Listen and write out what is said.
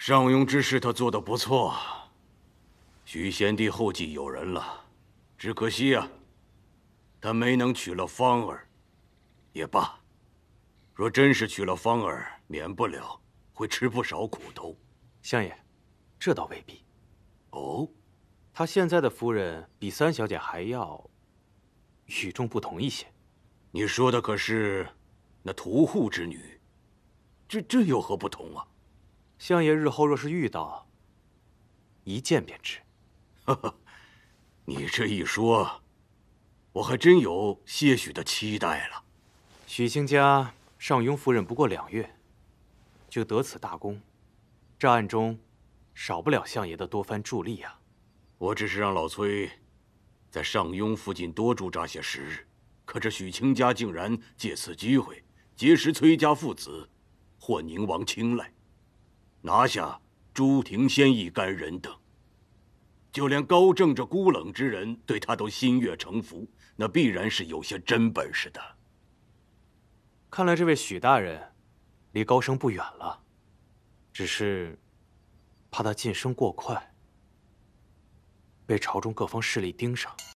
上庸之事，他做的不错，许贤弟后继有人了。只可惜呀，他没能娶了芳儿。也罢，若真是娶了芳儿，免不了会吃不少苦头。相爷，这倒未必。哦，他现在的夫人比三小姐还要与众不同一些。你说的可是那屠户之女？这这有何不同啊？相爷日后若是遇到，一见便知。哈哈，你这一说，我还真有些许的期待了。许卿家上庸夫人不过两月，就得此大功，这暗中少不了相爷的多番助力啊。我只是让老崔在上庸附近多驻扎些时日，可这许卿家竟然借此机会结识崔家父子，获宁王青睐。拿下朱庭仙一干人等，就连高正这孤冷之人对他都心悦诚服，那必然是有些真本事的。看来这位许大人离高升不远了，只是怕他晋升过快，被朝中各方势力盯上。